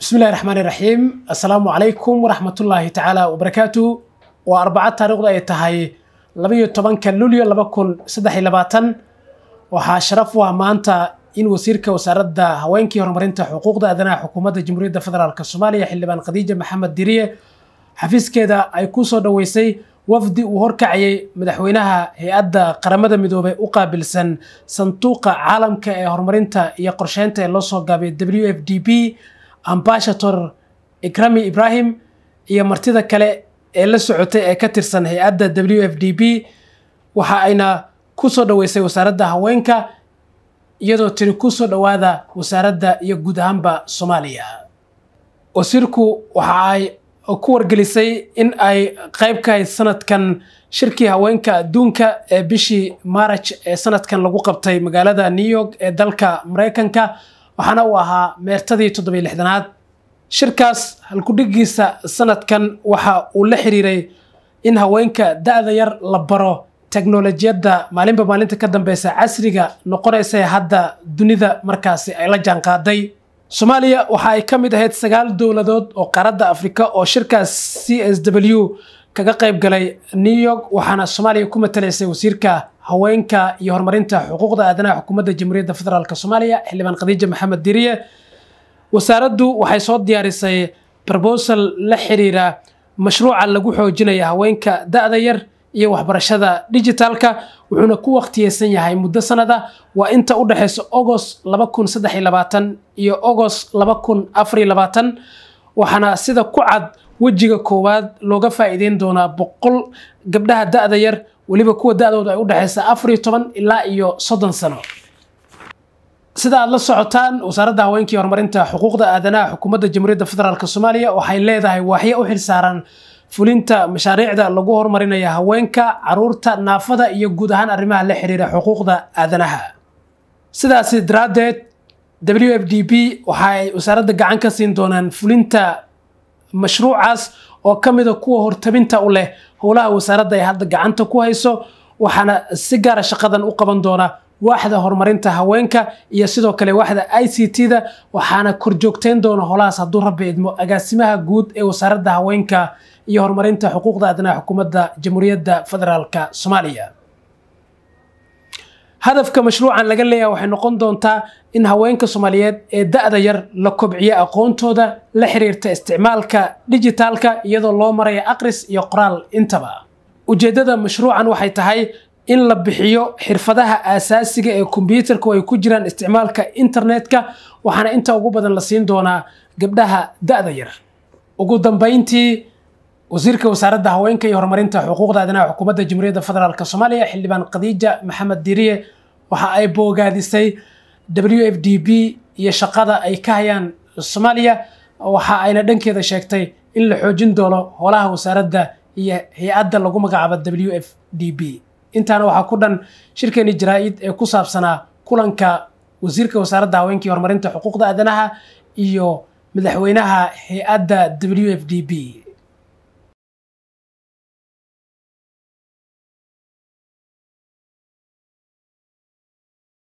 bismillahi raxmaan iraxiim assalaamu calaykum waraxmatullaahi tacaala wabarakaatu waa arbaca taariikhdu ay tahay labayo tobanka luulyo laba kun saddexiy labaatan waxaa sharaf u ah maanta in wasiirka wasaaradda haweenkii horumarinta xuquuqda aadanaha xukuumadda jamhuuriyadda federaalk soomaaliya xildhibaan khadiija maxamed diriye xafiiskeeda ay ku soo dhoweysay wafdi uu horkacayay madaxweynaha hay-adda qaramada midoobey u qaabilsan sanduuqa caalamka ee horumarinta iyo qorsheynta ee loo soo gaabay w f d b ambashator ikrami ibrahim iyo martida kale ee la socotay ee ka tirsan hay-adda w f d b waxa ayna ku soo dhaweysay wasaaradda haweenka iyadoo tiri ku soo dhowaada wasaaradda iyo guud ahaanba soomaaliya wasiirku waxa ay ku wargelisay in ay qayb ka hayd sanadkan shirkii haweenka adduunka ee bishii maaraj ee sanadkan lagu qabtay magaalada new york ee dalka maraykanka waxaana uu ahaa meertadii toddobiyo lixdanaad shirkaas halkudhigiisa sannadkan waxa uu la xidhiiray in haweenka da'da yar la baro teknolojiyadda maalinba maalinta ka dambeysa casriga noqonaysa hadda dunida markaasi ay la jaanqaaday soomaaliya waxa ay ka mid ahayd sagaal dowladood oo qaaradda afrika oo shirkaas c s w kaga qayb galay new york waxaana soomaaliya ku matalaysay wasiirka haweenka iyo horumarinta xuquuqda aadanaha xukuumadda jamhuuriyadda federaalk soomaaliya xildhibaan khadiija maxamed diriye wasaaraddu waxay soo diyaarisay brobosal la xiriira mashruuca lagu xoojinaya haweenka da-da yar iyo waxbarashada digitaalka wuxuuna ku wakhtiyeysan yahay muddo sannada waa inta u dhexaysa ogost laba kun saddex iyo labaatan iyo ogost laba kun afar iyo labaatan waxaana sida ku cad wejiga koowaad looga faa'iideyn doonaa boqol gabdhaha da'da yar weliba kuwa da'dooda ay u dhexeysa afar iyo toban ilaa iyo soddon sano sida aad la socotaan wasaaradda haweenkii horumarinta xuquuqda aadanaha xukuumadda jamhuuriyadda federaalk soomaaliya waxay leedahay waaxyo u xilsaaran fulinta mashaariicda lagu horumarinayo haweenka caruurta naafada iyo guud ahaan arrimaha la xiriira xuquuqda aadanaha sidaasi daraaddeed w f d b waxaay wasaaradda gacan ka siin doonaan fulinta mashruucaas oo ka mida kuwa hortabinta u leh howlaha wasaaradda ay hadda gacanta ku hayso waxaana si gaara ah shaqadan u qaban doonaa waaxda horumarinta haweenka iyo sidoo kale waaxda i c t-da waxaana korjoogteyn doona holahaas hadduu rabbi idmo agaasimaha guud ee wasaaradda haweenka iyo horumarinta xuquuqda aadanaha xukuumadda jamhuuriyadda federaalka soomaaliya hadafka mashruucan laga leeyahay waxay noqon doontaa in haweenka soomaaliyeed ee da'da yar la kobciyo aqoontooda la xiriirta isticmaalka dijitaalka iyadoo loo maraya aqris iyo qoraal intaba ujeeddada mashruucan waxay tahay in la bixiyo xirfadaha aasaasiga ee kombyuutarku ay ku jiraan isticmaalka internetka waxaana inta ugu badan la siin doonaa gabdhaha da'da yar ugu dambayntii wasiirka wasaaradda haweenka iyo horumarinta xuquuqda aadanaha xukuumadda jamhuuriyadda federaalk soomaaliya xildhibaan khadiija maxamed diriye waxa ay boogaadisay w f d b iyo shaqada ay ka hayaan soomaaliya waxa ayna dhankeeda sheegtay in la xoojin doono howlaha wasaaradda iyo hay-adda lagu magacaabo w f d b intaana waxaa ku dhan shirkeeni jaraa ee ku saabsanaa kulanka wasiirka wasaaradda haweenkii horumarinta xuquuqda aadanaha iyo madaxweynaha hay-adda w f d b